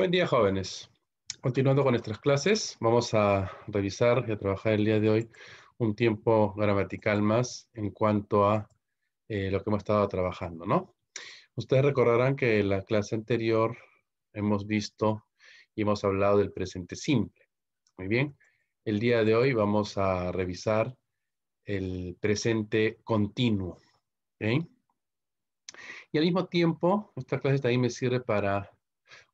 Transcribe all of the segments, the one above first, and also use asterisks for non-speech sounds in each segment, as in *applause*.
Buen día, jóvenes. Continuando con nuestras clases, vamos a revisar y a trabajar el día de hoy un tiempo gramatical más en cuanto a eh, lo que hemos estado trabajando, ¿no? Ustedes recordarán que en la clase anterior hemos visto y hemos hablado del presente simple. Muy bien. El día de hoy vamos a revisar el presente continuo. Y al mismo tiempo, esta clase también me sirve para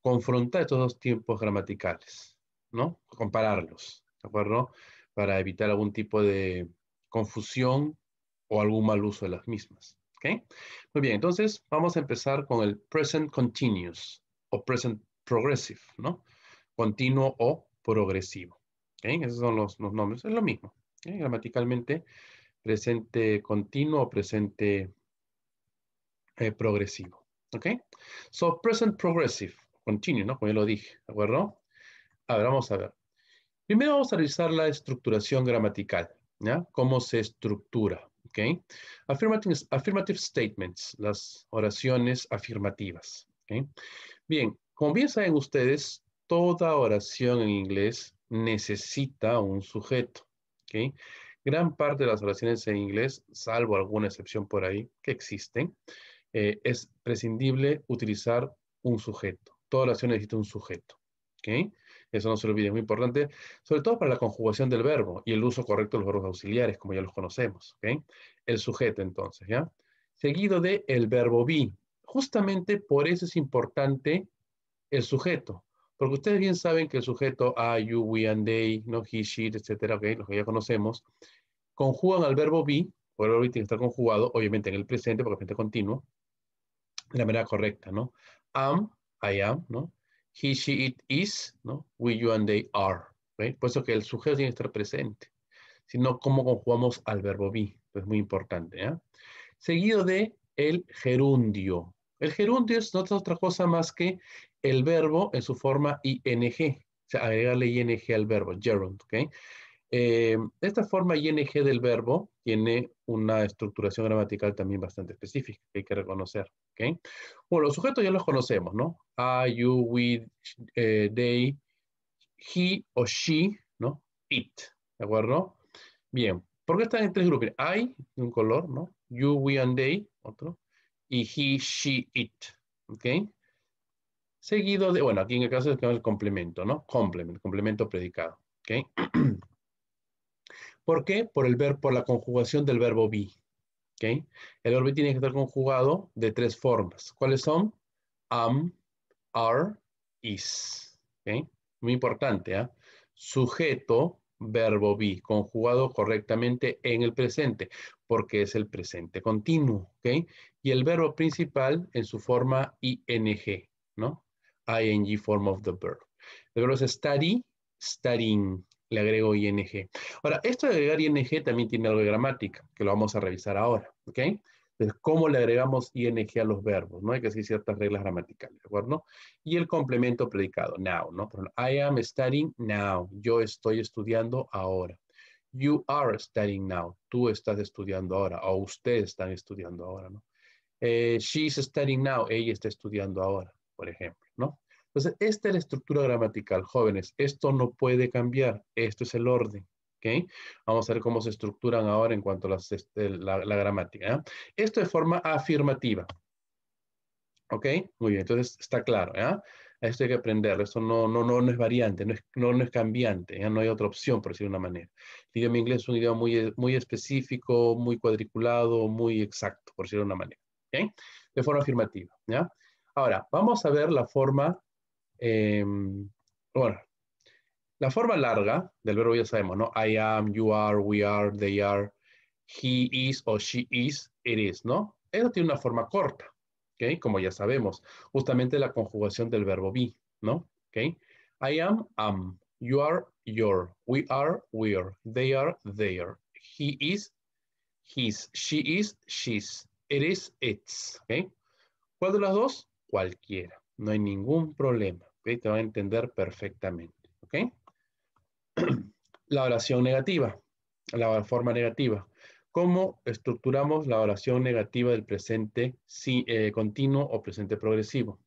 confrontar estos dos tiempos gramaticales, ¿no? Compararlos, ¿de acuerdo? Para evitar algún tipo de confusión o algún mal uso de las mismas. ¿ok? Muy bien, entonces vamos a empezar con el present continuous o present progressive, ¿no? Continuo o progresivo. ¿ok? Esos son los, nombres, es lo mismo. Gramaticalmente, presente continuo o presente eh, progresivo. ¿Ok? So, present progressive continue, ¿no? Como ya lo dije, ¿de acuerdo? A ver, vamos a ver. Primero vamos a revisar la estructuración gramatical, ¿ya? Cómo se estructura, ¿ok? Affirmative, statements, las oraciones afirmativas, ¿ok? Bien, como bien saben ustedes, toda oración en inglés necesita un sujeto, ¿ok? Gran parte de las oraciones en inglés, salvo alguna excepción por ahí que existen, eh, es prescindible utilizar un sujeto toda oración necesita un sujeto. ¿okay? Eso no se lo olvide, es muy importante, sobre todo para la conjugación del verbo y el uso correcto de los verbos auxiliares, como ya los conocemos. ¿okay? El sujeto, entonces, ¿ya? Seguido de el verbo be. Justamente por eso es importante el sujeto, porque ustedes bien saben que el sujeto I, you, we, and they, no, he, she, etcétera, okay, los que ya conocemos, conjugan al verbo be, por el verbo tiene que estar conjugado, obviamente en el presente, porque es presente continuo, de la manera correcta, ¿no? Am, I am, ¿no? He, she, it is, ¿no? We, you, and they are, ¿right? Por eso que el sujeto tiene que estar presente. Sino cómo conjugamos al verbo be. Es pues muy importante, ¿ah? Seguido de el gerundio. El gerundio es no otra cosa más que el verbo en su forma ing. O sea, agregarle ing al verbo, gerund, ¿ok? Eh, esta forma ing del verbo tiene una estructuración gramatical también bastante específica que hay que reconocer. Bueno, los sujetos ya los conocemos, ¿no? I, you, we, eh, they, he o she, ¿no? It, ¿de acuerdo? Bien, ¿por qué están en tres grupos? I, de un color, ¿no? You, we, and they, otro. Y he, she, it, ¿ok? Seguido de, bueno, aquí en el caso es el complemento, ¿no? Complement, complemento predicado, ¿ok? *clears throat* ¿Por qué? Por, el ver, por la conjugación del verbo be, el verbo tiene que estar conjugado de tres formas. ¿Cuáles son? Am, are, is. Muy importante. ¿ah? Sujeto, verbo be, conjugado correctamente en el presente, porque es el presente continuo. Y el verbo principal en su forma ing, ¿no? ing form of the verb. El verbo es study, studying, le agrego ing. Ahora, esto de agregar ing también tiene algo de gramática, que lo vamos a revisar ahora, ¿ok? Entonces, ¿cómo le agregamos ing a los verbos? ¿no? Hay que decir ciertas reglas gramaticales, ¿de acuerdo? Y el complemento predicado, now, ¿no? I am studying now. Yo estoy estudiando ahora. You are studying now. Tú estás estudiando ahora. O ustedes están estudiando ahora, ¿no? Eh, she's studying now. Ella está estudiando ahora, por ejemplo. Entonces, esta es la estructura gramatical, jóvenes. Esto no puede cambiar. Esto es el orden. ¿okay? Vamos a ver cómo se estructuran ahora en cuanto a este, la, gramática. Esto de forma afirmativa. ¿Ok? Muy bien, entonces está claro. Esto hay que aprenderlo. Esto no, no, no, no es variante, no es, no, es cambiante. No hay otra opción, por decirlo de una manera. El idioma inglés es un idioma muy, muy específico, muy cuadriculado, muy exacto, por decirlo de una manera. ¿okay? De forma afirmativa. ¿ya? Ahora, vamos a ver la forma Em, bueno, la forma larga del verbo ya sabemos, ¿no? I am, you are, we are, they are, he is o she is, it is, ¿no? Eso tiene una forma corta, ¿ok? Como ya sabemos, justamente la conjugación del verbo be, ¿no? ¿Ok? I am, am, you are, your, we are, we are, they are, are, he is, his, she is, she's, it is, it's, ¿ok? ¿Cuál de las dos? Cualquiera, no hay ningún problema. Te van a entender perfectamente, ¿ok? *clears throat* La oración negativa, la forma negativa. ¿Cómo estructuramos la oración negativa del presente si, eh, continuo o presente progresivo?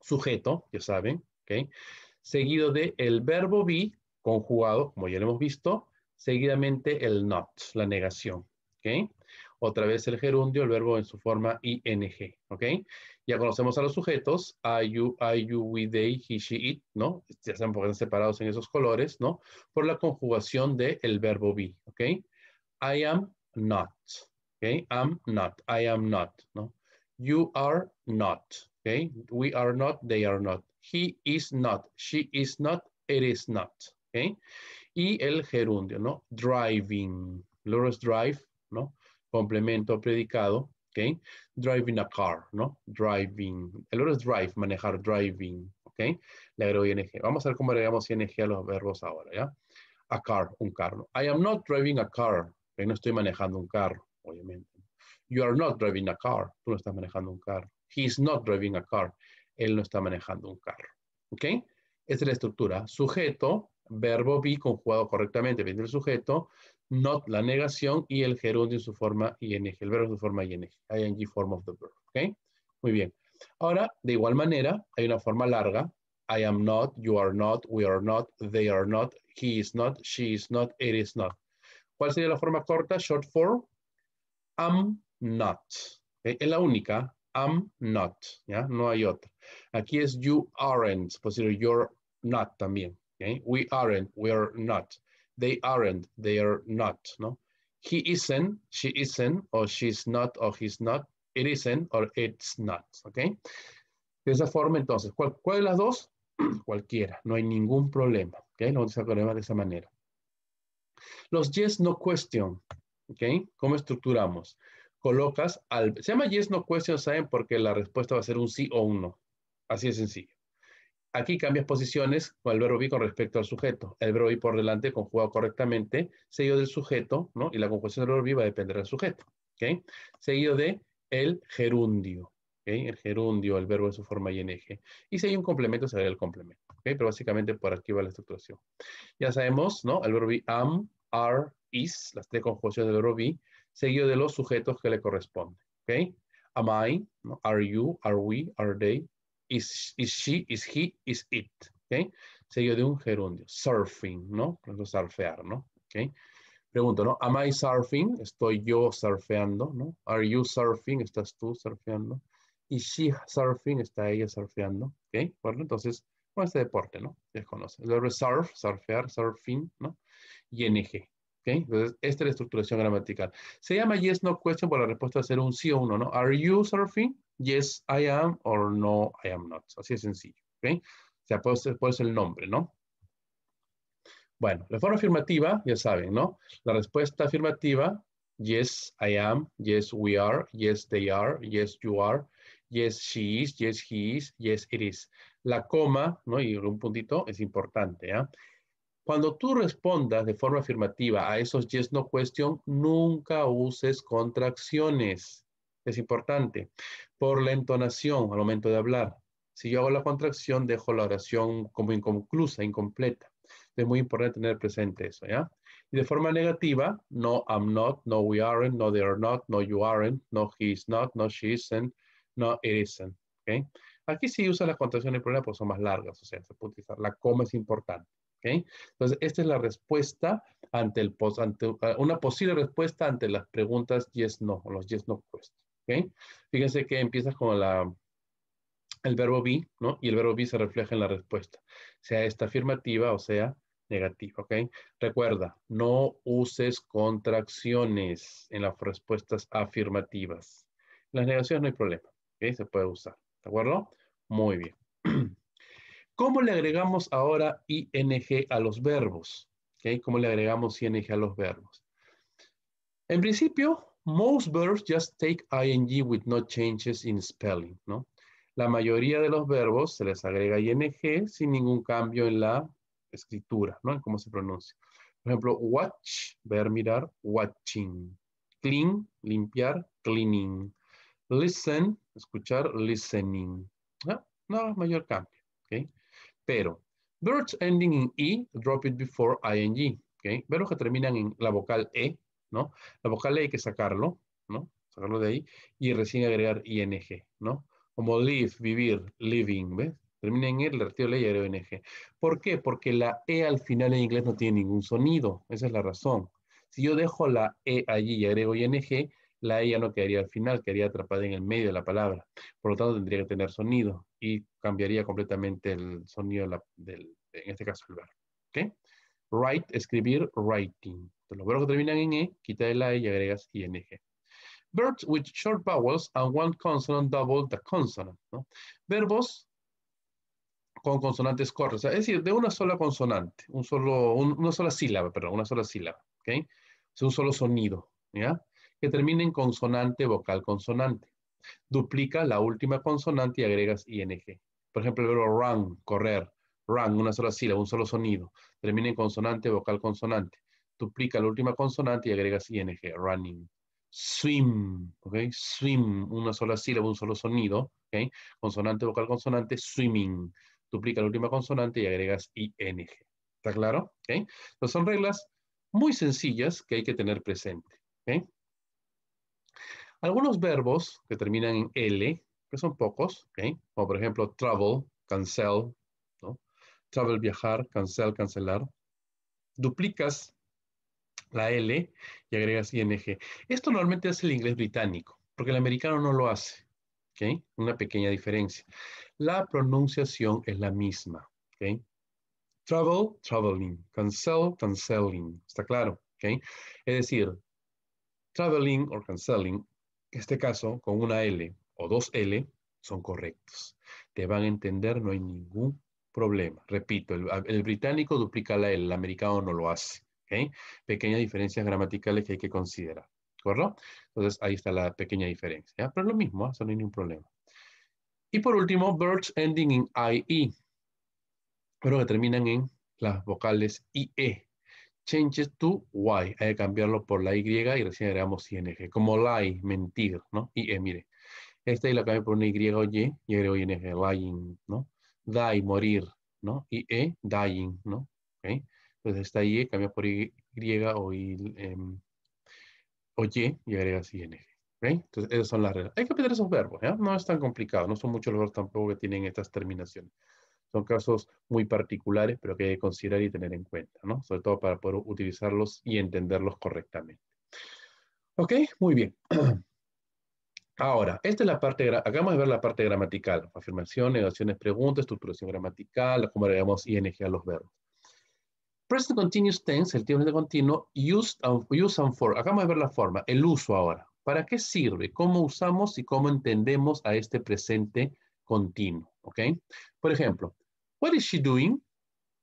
Sujeto, ya saben, ¿ok? Seguido de el verbo be, conjugado, como ya lo hemos visto, seguidamente el not, la negación, ¿ok? otra vez el gerundio, el verbo en su forma ing, ¿ok? Ya conocemos a los sujetos, I, you, I, you, we, they, he, she, it, ¿no? Ya están separados en esos colores, ¿no? Por la conjugación del verbo be, ¿ok? I am not, ¿ok? Am not, I am not, ¿no? You are not, ¿ok? We are not, they are not. He is not, she is not, it is not, ¿ok? Y el gerundio, ¿no? Driving, Lourdes drive, ¿no? complemento predicado, ¿ok? Driving a car, ¿no? Driving, el otro es drive, manejar, driving, ¿ok? Le agrego ing. Vamos a ver cómo agregamos ing a los verbos ahora, ¿ya? A car, un carro. I am not driving a car. No estoy manejando un carro, obviamente. You are not driving a car. Tú no estás manejando un carro. He is not driving a car. Él no está manejando un carro, ¿ok? Esa es la estructura. Sujeto, verbo be conjugado correctamente, viene el sujeto, not la negación y el gerundio en su forma ing, el verbo en su forma ing, ing form of the verb. ¿okay? Muy bien. Ahora, de igual manera, hay una forma larga. I am not, you are not, we are not, they are not, he is not, she is not, it is not. ¿Cuál sería la forma corta? Short form. I'm not. Es la única. I'm not. ¿ya? No hay otra. Aquí es you aren't. Posible you're not también. We aren't, we are not. They aren't, they are not. No? He isn't, she isn't, or she's not, or he's not. It isn't, or it's not. Okay? De esa forma, entonces, ¿cuál, de las dos? *clears throat* Cualquiera, no hay ningún problema. Okay? No hay problema de esa manera. Los yes, no question. Okay? ¿Cómo estructuramos? Colocas al... Se llama yes, no question, ¿saben? Porque la respuesta va a ser un sí o un no. Así de sencillo. Aquí cambias posiciones con el verbo be con respecto al sujeto. El verbo be por delante conjugado correctamente, seguido del sujeto, ¿no? Y la conjugación del verbo be va a depender del sujeto, ¿ok? Seguido de el gerundio, ¿ok? El gerundio, el verbo en su forma y Y si hay un complemento, se el complemento, ¿ok? Pero básicamente por aquí va la estructuración. Ya sabemos, ¿no? El verbo be am, are, is, las tres conjugaciones del verbo be, seguido de los sujetos que le corresponden, ¿ok? Am I, ¿no? are you, are we, are they, is, she, is he, is it. ¿okay? Sello de un gerundio. Surfing, ¿no? Por surfear, ¿no? ¿Okay? Pregunto, ¿no? Am I surfing? Estoy yo surfeando, ¿no? Are you surfing? Estás tú surfeando. Is she surfing, está ella surfeando, ¿ok? Bueno, entonces, con este deporte, ¿no? Desconoce. El verbo surf, surfear, surfing, ¿no? Y NG, Okay. Entonces, esta es la estructuración gramatical. Se llama yes, no question por la respuesta de ser un sí o uno, ¿no? Are you surfing? yes, I am, or no, I am not. Así es sencillo, ¿ok? O sea, puede el nombre, ¿no? Bueno, la forma afirmativa, ya saben, ¿no? La respuesta afirmativa, yes, I am, yes, we are, yes, they are, yes, you are, yes, she is, yes, he is, yes, it is. La coma, ¿no? Y un puntito es importante, ¿ah? Cuando tú respondas de forma afirmativa a esos yes, no question, nunca uses contracciones. Es importante por la entonación al momento de hablar. Si yo hago la contracción, dejo la oración como inconclusa, incompleta. Es muy importante tener presente eso, ¿ya? Y de forma negativa, no, I'm not, no, we aren't, no, they are not, no, you aren't, no, he is not, no, she isn't, no, it isn't, Aquí sí usa las contracciones, pero pues son más largas, o sea, se puede utilizar. La coma es importante, Entonces, esta es la respuesta ante el, ante eh, una posible respuesta ante las preguntas yes, no, o los yes, no questions. ¿okay? Fíjense que empiezas con la, el verbo be, ¿no? Y el verbo be se refleja en la respuesta, sea esta afirmativa o sea negativa, ¿ok? Recuerda, no uses contracciones en las respuestas afirmativas. En las negaciones no hay problema, ¿ok? Se puede usar, ¿de acuerdo? Muy bien. *clears throat* ¿Cómo le agregamos ahora ing a los verbos? ¿Okay? ¿Cómo le agregamos ing a los verbos? En principio, Most verbs just take ing with no changes in spelling, ¿no? La mayoría de los verbos se les agrega ing sin ningún cambio en la escritura, ¿no? En cómo se pronuncia. Por ejemplo, watch, ver, mirar, watching. Clean, limpiar, cleaning. Listen, escuchar, listening. No, mayor cambio, Pero, verbs ending in E, drop it before ing, Verbos que terminan en la vocal E, ¿no? La vocal hay que sacarlo, ¿no? Sacarlo de ahí y recién agregar ing, ¿no? Como live, vivir, living, Termina en le retiro ley y ing. ¿Por qué? Porque la e al final en inglés no tiene ningún sonido. Esa es la razón. Si yo dejo la e allí y agrego ing, la e ya no quedaría al final, quedaría atrapada en el medio de la palabra. Por lo tanto, tendría que tener sonido y cambiaría completamente el sonido, del, en este caso el verbo. Write, escribir, writing los verbos que terminan en E, quita el A y agregas ING. Verbs with short vowels and one consonant double the consonant. Verbos con consonantes cortas, es decir, de una sola consonante, un solo, una sola sílaba, perdón, una sola sílaba, ¿ok? Es un solo sonido, ¿ya? Que termina en consonante, vocal, consonante. Duplica la última consonante y agregas ing. Por ejemplo, el verbo run, correr, run, una sola sílaba, un solo sonido. Termina en consonante, vocal, consonante duplica la última consonante y agregas ing, running. Swim, ¿ok? Swim, una sola sílaba, un solo sonido, ¿ok? Consonante, vocal, consonante, swimming. Duplica la última consonante y agregas ing. ¿Está claro? ¿Ok? Entonces son reglas muy sencillas que hay que tener presente. ¿ok? Algunos verbos que terminan en L, que son pocos, ¿ok? como por ejemplo travel, cancel, ¿no? travel, viajar, cancel, cancelar. Duplicas la L y agregas ING. Esto normalmente hace el inglés británico, porque el americano no lo hace. Una pequeña diferencia. La pronunciación es la misma. Travel, traveling. Cancel, canceling. ¿Está claro? Es decir, traveling o canceling, en este caso con una L o dos L, son correctos. Te van a entender, no hay ningún problema. Repito, el británico duplica la L, el americano no lo hace. Pequeñas diferencias gramaticales que hay que considerar. ¿De Entonces ahí está la pequeña diferencia. Pero es lo mismo, eso ¿ah? no hay ningún problema. Y por último, verbs ending in IE, pero que terminan en las vocales IE. Changes to Y, hay que cambiarlo por la Y y recién agregamos ING, como lie, mentir, ¿no? IE, mire. Esta y la cambio por una Y o Y y agrego ING, lying, ¿no? Die, morir, ¿no? IE, dying, ¿no? Okay. Entonces pues, está y, cambia por Y o em, Y, y, y agregas ING. Entonces esas son las reglas. Hay que aprender esos verbos, ¿ya? No es tan complicado, no son muchos los verbos tampoco que tienen estas terminaciones. Son casos muy particulares, pero que hay que considerar y tener en cuenta, ¿no? Sobre todo para poder utilizarlos y entenderlos correctamente. ¿Ok? Muy bien. *clears throat* Ahora, esta es la parte, acabamos de ver la parte gramatical, afirmaciones, negaciones, preguntas, estructuración gramatical, cómo agregamos ING a los verbos. Present continuous tense, el tiempo de continuo, used and, use and for. Acabamos de ver la forma, el uso ahora. ¿Para qué sirve? ¿Cómo usamos y cómo entendemos a este presente continuo? ¿Ok? Por ejemplo, what is she doing?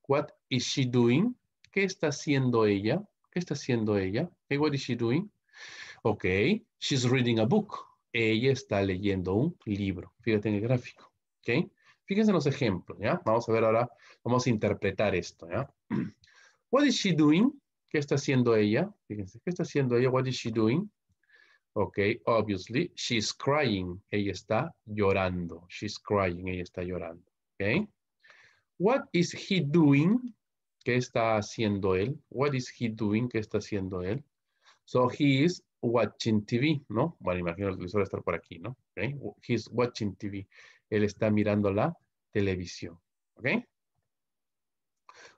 What is she doing? ¿Qué está haciendo ella? ¿Qué está haciendo ella? what is she doing? Ok, she's reading a book. Ella está leyendo un libro. Fíjate en el gráfico. ¿Ok? Fíjense en los ejemplos, ¿ya? Vamos a ver ahora, vamos a interpretar esto, ¿ya? *clears throat* What is she doing? ¿Qué está haciendo ella? Fíjense, ¿qué está haciendo ella? What is she doing? Ok, obviously, she's crying. Ella está llorando. She's crying. Ella está llorando. Ok. What is he doing? ¿Qué está haciendo él? What is he doing? ¿Qué está haciendo él? So he is watching TV, ¿no? Bueno, imagino el televisor estar por aquí, ¿no? Okay. He's watching TV. Él está mirando la televisión, ¿ok?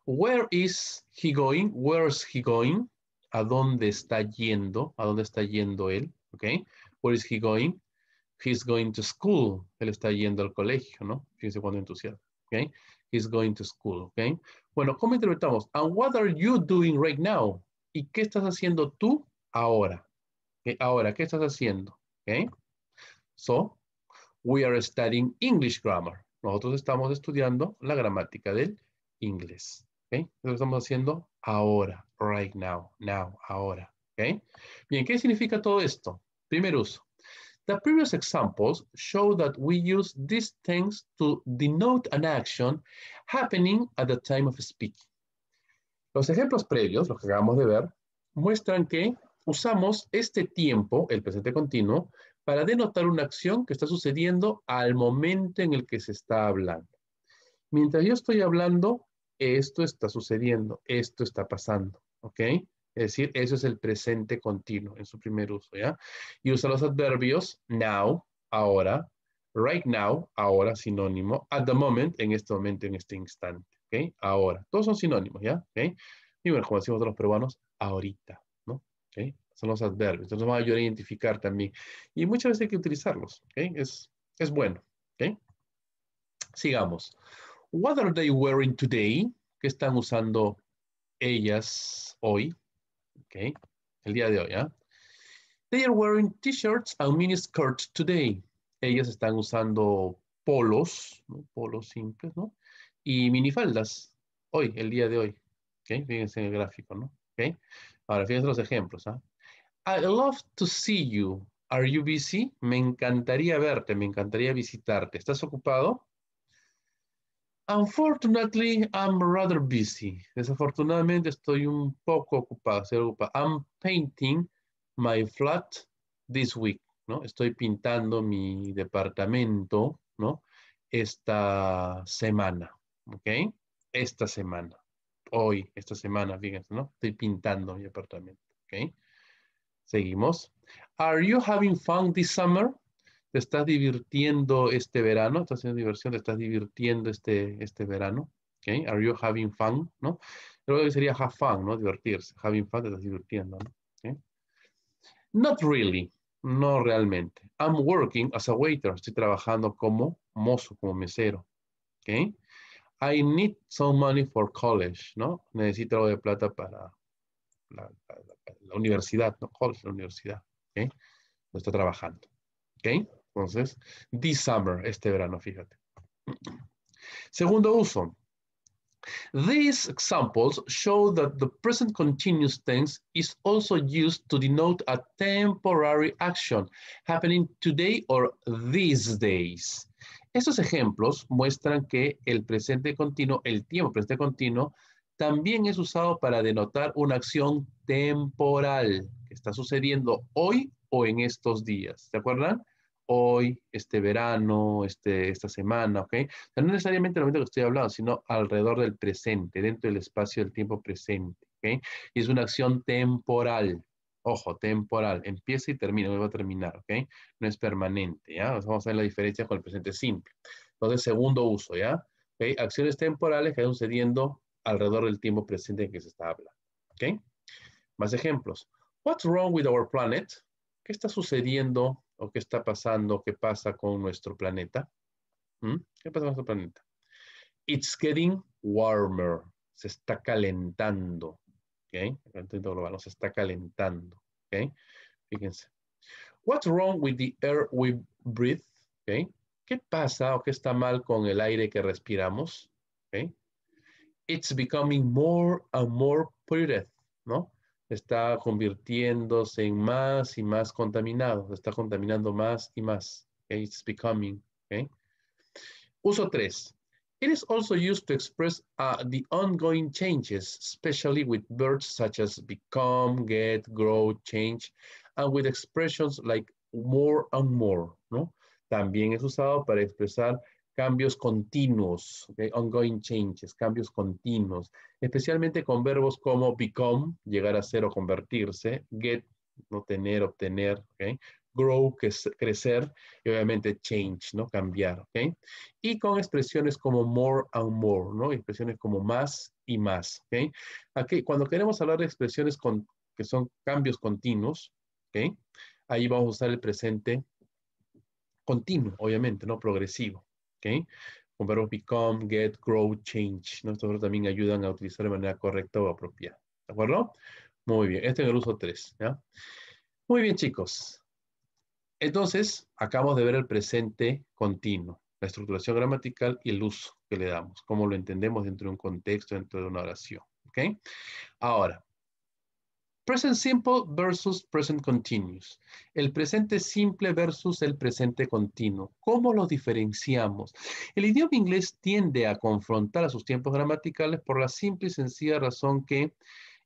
Where is he going? Where's he going? ¿A dónde está yendo? ¿A dónde está yendo él? Okay. Where is he going? He's going to school. Él está yendo al colegio, ¿no? Fíjense cuando entusiasmo. Okay. He's going to school. Okay. Bueno, ¿cómo interpretamos? And what are you doing right now? ¿Y qué estás haciendo tú ahora? Ahora, ¿qué estás haciendo? Okay. So, we are studying English grammar. Nosotros estamos estudiando la gramática del inglés. ¿okay? lo estamos haciendo ahora, right now, now, ahora. Bien, ¿qué significa todo esto? Primer uso. The previous examples show that we use these things to denote an action happening at the time of speaking. Los ejemplos previos, los que acabamos de ver, muestran que usamos este tiempo, el presente continuo, para denotar una acción que está sucediendo al momento en el que se está hablando. Mientras yo estoy hablando, esto está sucediendo, esto está pasando, ¿ok? Es decir, eso es el presente continuo en su primer uso, ¿ya? Y usa los adverbios now, ahora, right now, ahora, sinónimo, at the moment, en este momento, en este instante, ¿ok? Ahora, todos son sinónimos, ¿ya? ok, Y bueno, como decimos los peruanos, ahorita, ¿no? Son los adverbios, entonces vamos a ayudar a identificar también. Y muchas veces hay que utilizarlos, ¿ok? Es, es bueno, ¿ok? Sigamos. What are they wearing today? ¿Qué están usando ellas hoy? Okay. El día de hoy, ¿ah? They are wearing t-shirts and mini skirts today. Ellas están usando polos, polos simples, ¿no? Y minifaldas hoy, el día de hoy. Okay. Fíjense en el gráfico, ¿no? Okay. Ahora, fíjense los ejemplos, ¿ah? I love to see you. Are you busy? Me encantaría verte, me encantaría visitarte. ¿Estás ocupado? Unfortunately, I'm rather busy. Desafortunadamente estoy un poco ocupado, estoy I'm painting my flat this week, ¿no? Estoy pintando mi departamento, ¿no? Esta semana, ¿ok? Esta semana, hoy, esta semana, fíjense, ¿no? Estoy pintando mi departamento. ¿Okay? Seguimos. Are you having fun this summer? ¿Te estás divirtiendo este verano? ¿Estás haciendo diversión? ¿Te estás divirtiendo este, este verano? Okay. Are you having fun? ¿No? Creo que sería have fun, ¿no? Divertirse. Having fun, te estás divirtiendo, ¿no? Not really. No realmente. I'm working as a waiter. Estoy trabajando como mozo, como mesero. I need some money for college, ¿no? Necesito algo de plata para la, universidad, ¿no? College, la universidad, Lo está trabajando, ¿ok? Entonces, this summer, este verano, fíjate. Segundo uso. These examples show that the present continuous tense is also used to denote a temporary action happening today or these days. Estos ejemplos muestran que el presente continuo, el tiempo presente continuo, también es usado para denotar una acción temporal que está sucediendo hoy o en estos días. ¿Se acuerdan? hoy, este verano, este, esta semana, ¿ok? no necesariamente el momento que estoy hablando, sino alrededor del presente, dentro del espacio del tiempo presente, ¿ok? Y es una acción temporal, ojo, temporal, empieza y termina, No va a terminar, ¿ok? No es permanente, ¿ya? Vamos a ver la diferencia con el presente simple. Entonces, segundo uso, ¿ya? ¿Okay? Acciones temporales que están sucediendo alrededor del tiempo presente en que se está hablando, ¿ok? Más ejemplos. What's wrong with our planet? ¿Qué está sucediendo qué está pasando, qué pasa con nuestro planeta. ¿Qué pasa con nuestro planeta? It's getting warmer. Se está calentando. ¿Ok? El calentamiento global se está calentando. ¿Ok? Fíjense. What's wrong with the air we breathe? ¿Qué pasa o qué está mal con el aire que respiramos? It's becoming more and more polluted, ¿no? está convirtiéndose en más y más contaminado, está contaminando más y más. It's becoming. Uso 3. It is also used to express uh, the ongoing changes, especially with verbs such as become, get, grow, change, and with expressions like more and more. ¿no? También es usado para expresar cambios continuos, okay, ongoing changes, cambios continuos, especialmente con verbos como become, llegar a ser o convertirse, get, no tener, obtener, okay, grow, que es crecer, y obviamente change, ¿no? Cambiar, ¿ok? Y con expresiones como more and more, ¿no? Expresiones como más y más, Aquí, cuando queremos hablar de expresiones con, que son cambios continuos, okay, Ahí vamos a usar el presente continuo, obviamente, ¿no? Progresivo, ¿ok? Con verbos become, get, grow, change. Nosotros Estos también ayudan a utilizar de manera correcta o apropiada. ¿De acuerdo? Muy bien, este es el uso 3. Muy bien, chicos. Entonces, acabamos de ver el presente continuo, la estructuración gramatical y el uso que le damos, cómo lo entendemos dentro de un contexto, dentro de una oración. ¿ok? Ahora, Present simple versus present continuous. El presente simple versus el presente continuo. ¿Cómo los diferenciamos? El idioma inglés tiende a confrontar a sus tiempos gramaticales por la simple y sencilla razón que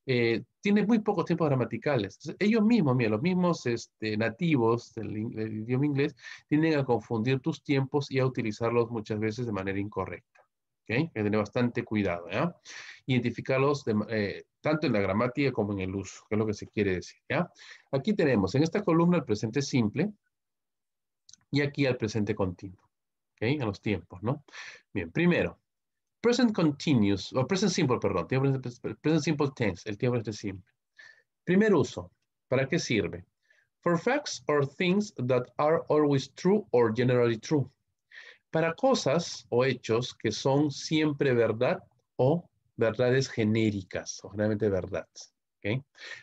eh, tiene muy pocos tiempos gramaticales. ellos mismos, los mismos este, nativos del idioma inglés tienden a confundir tus tiempos y a utilizarlos muchas veces de manera incorrecta. Hay que tener bastante cuidado, Identificarlos eh, tanto en la gramática como en el uso, que es lo que se quiere decir, Aquí tenemos en esta columna el presente simple y aquí el presente continuo, A los tiempos, ¿no? Bien, primero, present continuous, o present simple, perdón, present simple tense, el tiempo presente simple. Primer uso, ¿para qué sirve? For facts or things that are always true or generally true para cosas o hechos que son siempre verdad o verdades genéricas, o generalmente verdad.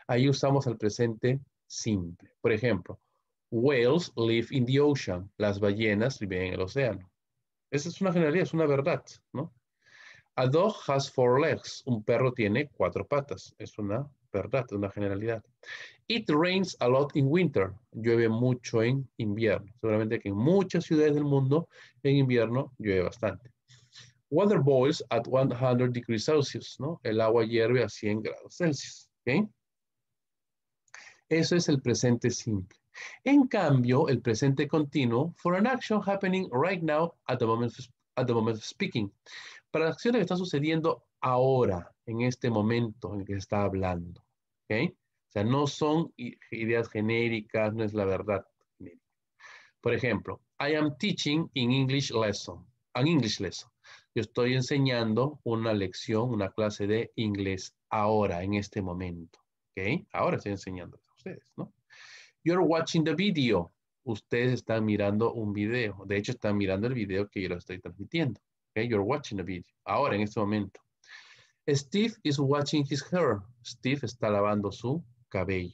Ahí usamos el presente simple. Por ejemplo, whales live in the ocean. Las ballenas viven en el océano. Esa es una generalidad, es una verdad, ¿no? A dog has four legs. Un perro tiene cuatro patas. Es una ¿verdad? Es una generalidad. It rains a lot in winter. Llueve mucho en invierno. Seguramente que en muchas ciudades del mundo en invierno llueve bastante. Water boils at 100 degrees Celsius, ¿no? El agua hierve a 100 grados Celsius, Eso es el presente simple. En cambio, el presente continuo, for an action happening right now at the moment, of speaking. Para acciones que están sucediendo ahora, en este momento en que se está hablando. O sea, no son ideas genéricas, no es la verdad Por ejemplo, I am teaching in English lesson, an English lesson. Yo estoy enseñando una lección, una clase de inglés ahora, en este momento. Ahora estoy enseñando a ustedes, ¿no? You're watching the video. Ustedes están mirando un video. De hecho, están mirando el video que yo lo estoy transmitiendo. You're watching the video. Ahora, en este momento. Steve is watching his hair. Steve está lavando su cabello.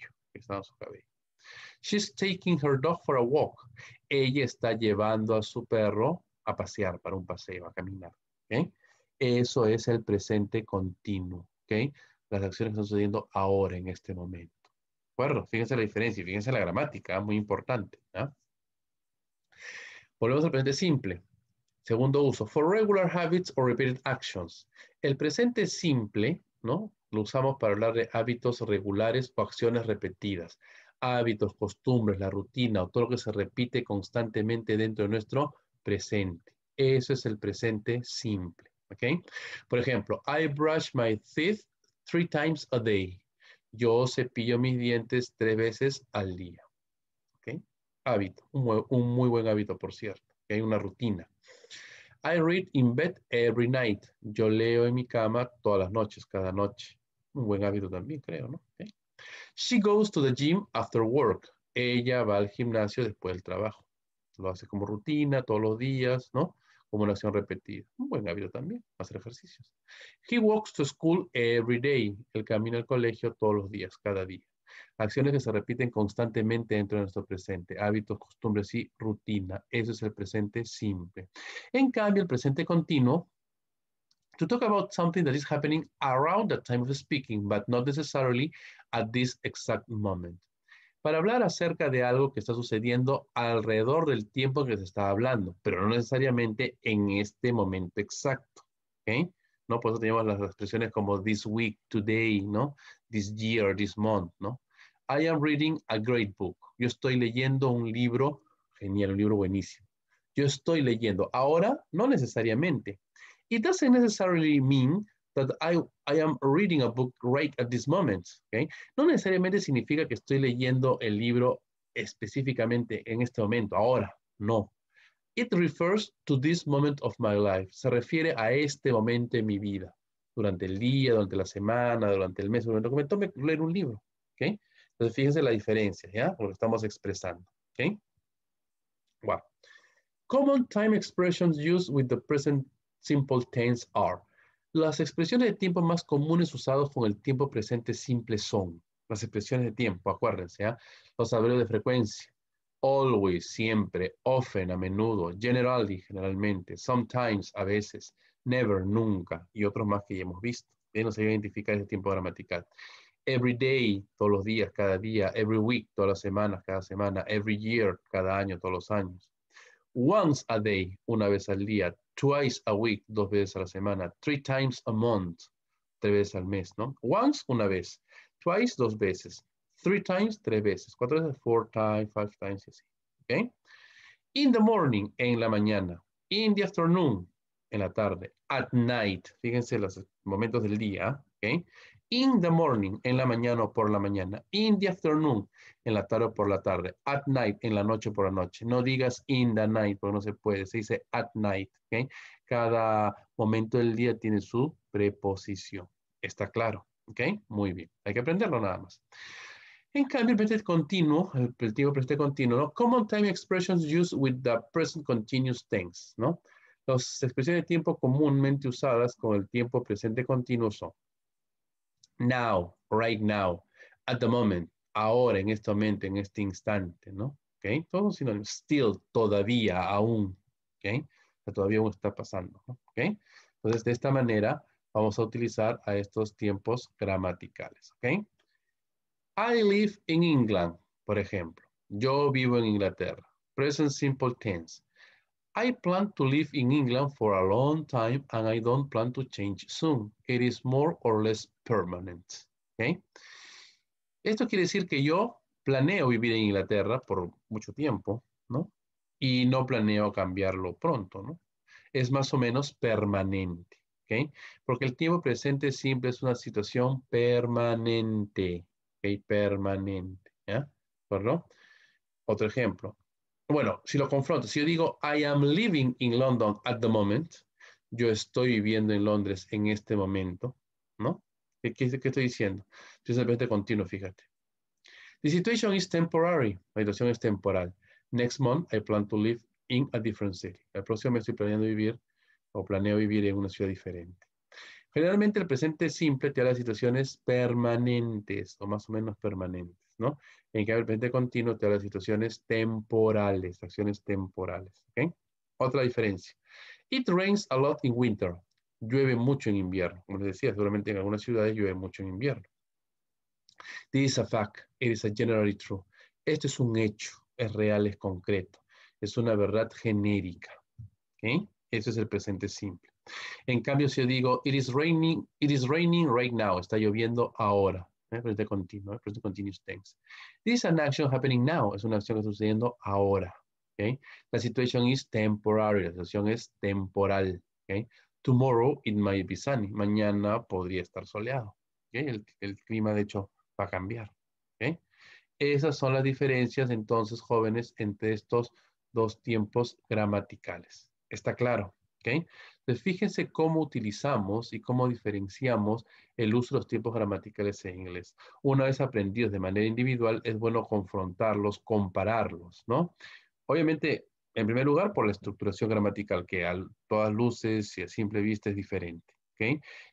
She's taking her dog for a walk. Ella está llevando a su perro a pasear, para un paseo, a caminar. Eso es el presente continuo. Las acciones están sucediendo ahora, en este momento. ¿De Fíjense la diferencia, fíjense la gramática, muy importante. ¿ah? Volvemos al presente simple. Segundo uso, for regular habits or repeated actions. El presente simple, ¿no? Lo usamos para hablar de hábitos regulares o acciones repetidas. Hábitos, costumbres, la rutina o todo lo que se repite constantemente dentro de nuestro presente. Eso es el presente simple, ¿ok? Por ejemplo, I brush my teeth three times a day. Yo cepillo mis dientes tres veces al día, ¿ok? Hábito, un, muy buen hábito, por cierto, hay una rutina. I read in bed every night. Yo leo en mi cama todas las noches, cada noche. Un buen hábito también, creo, ¿no? She goes to the gym after work. Ella va al gimnasio después del trabajo. Lo hace como rutina todos los días, ¿no? Como una acción repetida. Un buen hábito también, hacer ejercicios. He walks to school every day. El camino al colegio todos los días, cada día acciones que se repiten constantemente dentro de nuestro presente, hábitos, costumbres y rutina. Eso es el presente simple. En cambio, el presente continuo, to talk about something that is happening around the time of speaking, but not necessarily at this exact moment. Para hablar acerca de algo que está sucediendo alrededor del tiempo que se está hablando, pero no necesariamente en este momento exacto. ¿okay? ¿no? Por eso tenemos las expresiones como this week, today, ¿no? This year, this month, ¿no? I am reading a great book. Yo estoy leyendo un libro genial, un libro buenísimo. Yo estoy leyendo. Ahora, no necesariamente. It doesn't necessarily mean that I, am reading a book right at this moment. No necesariamente significa que estoy leyendo el libro específicamente en este momento, ahora, no. It refers to this moment of my life. Se refiere a este momento de mi vida. Durante el día, durante la semana, durante el mes, durante el momento. Me leer un libro. ¿okay? Entonces, fíjense la diferencia, ¿ya? Lo que estamos expresando. ¿okay? Wow. Common time expressions used with the present simple tense are. Las expresiones de tiempo más comunes usadas con el tiempo presente simple son. Las expresiones de tiempo, acuérdense, ¿ya? los saberes de frecuencia, always, siempre, often, a menudo, generally, generalmente, sometimes, a veces, never, nunca, y otros más que ya hemos visto. Bien, no se identificar ese tiempo gramatical. Every day, todos los días, cada día. Every week, todas las semanas, cada semana. Every year, cada año, todos los años. Once a day, una vez al día. Twice a week, dos veces a la semana. Three times a month, tres veces al mes, ¿no? Once, una vez. Twice, dos veces. Three times, tres veces. Cuatro veces, four times, five times, y así. ¿Ok? In the morning, en la mañana. In the afternoon, en la tarde. At night, fíjense los momentos del día. ¿Ok? In the morning, en la mañana o por la mañana. In the afternoon, en la tarde o por la tarde. At night, en la noche o por la noche. No digas in the night, porque no se puede. Se dice at night. ¿okay? Cada momento del día tiene su preposición. ¿Está claro? ¿Ok? Muy bien. Hay que aprenderlo nada más. En cambio, el presente continuo, el predictivo presente continuo, ¿no? Common time expressions used with the present continuous tense, ¿no? Las expresiones de tiempo comúnmente usadas con el tiempo presente continuo son now, right now, at the moment, ahora, en este momento, en este instante, ¿no? ¿Ok? Todo sino Still, todavía, aún, ¿ok? todavía aún está pasando, ¿ok? Entonces, de esta manera vamos a utilizar a estos tiempos gramaticales, ¿ok? I live in England, por ejemplo. Yo vivo en Inglaterra. Present simple tense. I plan to live in England for a long time and I don't plan to change soon. It is more or less permanent. Okay? Esto quiere decir que yo planeo vivir en Inglaterra por mucho tiempo, ¿no? Y no planeo cambiarlo pronto, ¿no? Es más o menos permanente, ¿ok? Porque el tiempo presente simple es una situación permanente, y Permanente, ¿ya? ¿Perdón? Otro ejemplo. Bueno, si lo confronto, si yo digo, I am living in London at the moment, yo estoy viviendo en Londres en este momento, ¿no? ¿Qué, estoy diciendo? Entonces, el continuo, fíjate. The situation is temporary. La situación es temporal. Next month, I plan to live in a different city. El próximo mes estoy planeando vivir o planeo vivir en una ciudad diferente. Generalmente el presente simple te habla de situaciones permanentes o más o menos permanentes, ¿no? En cambio, el presente continuo te habla de situaciones temporales, acciones temporales, ¿ok? Otra diferencia. It rains a lot in winter. Llueve mucho en invierno. Como les decía, seguramente en algunas ciudades llueve mucho en invierno. This is a fact. It is a generally true. Esto es un hecho. Es real, es concreto. Es una verdad genérica. ¿ok? Ese es el presente simple. En cambio, si yo digo, it is raining, it is raining right now, está lloviendo ahora. ¿eh? Presente continuo, ¿eh? continuous tense. This is an action happening now, es una acción que está sucediendo ahora. La situación is temporary, la situación es temporal. Tomorrow it might be sunny, mañana podría estar soleado. El, el, clima, de hecho, va a cambiar. Esas son las diferencias, entonces, jóvenes, entre estos dos tiempos gramaticales. ¿Está claro? ¿okay? Entonces, fíjense cómo utilizamos y cómo diferenciamos el uso de los tiempos gramaticales en inglés. Una vez aprendidos de manera individual, es bueno confrontarlos, compararlos, ¿no? Obviamente, en primer lugar, por la estructuración gramatical, que a todas luces y a simple vista es diferente.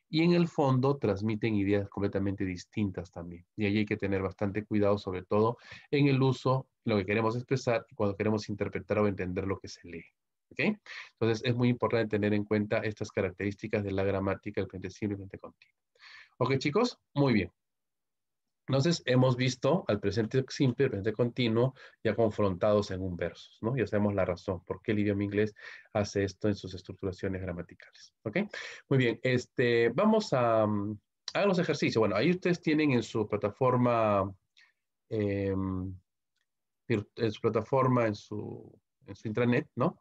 Y en el fondo transmiten ideas completamente distintas también. Y ahí hay que tener bastante cuidado, sobre todo en el uso, lo que queremos expresar y cuando queremos interpretar o entender lo que se lee. ¿okay? Entonces es muy importante tener en cuenta estas características de la gramática del presente simple y presente continuo. Ok, chicos, muy bien. Entonces, hemos visto al presente simple, al presente continuo, ya confrontados en un verso, ¿no? Ya sabemos la razón por qué el idioma inglés hace esto en sus estructuraciones gramaticales, ¿ok? Muy bien, este, vamos a, mm, los ejercicios. Bueno, ahí ustedes tienen en su plataforma, em, en su plataforma, en su, en su intranet, ¿no?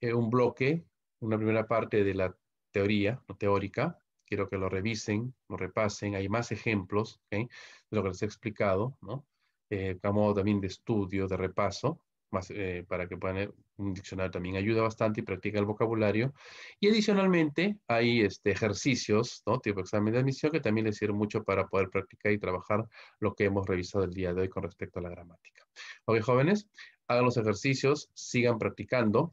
Eh, un bloque, una primera parte de la teoría, no teórica. Quiero que lo revisen, lo repasen. Hay más ejemplos de lo que les he explicado, ¿no? Eh, también de estudio, de repaso, más, eh, para que puedan, un diccionario también ayuda bastante y practica el vocabulario. Y adicionalmente hay este, ejercicios, ¿no? tipo examen de admisión, que también les sirve mucho para poder practicar y trabajar lo que hemos revisado el día de hoy con respecto a la gramática. Ok, jóvenes, hagan los ejercicios, sigan practicando,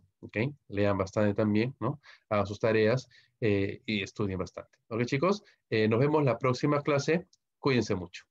Lean bastante también, ¿no? Hagan sus tareas eh, y estudien bastante. ¿Ok, chicos? Eh, nos vemos la próxima clase. Cuídense mucho.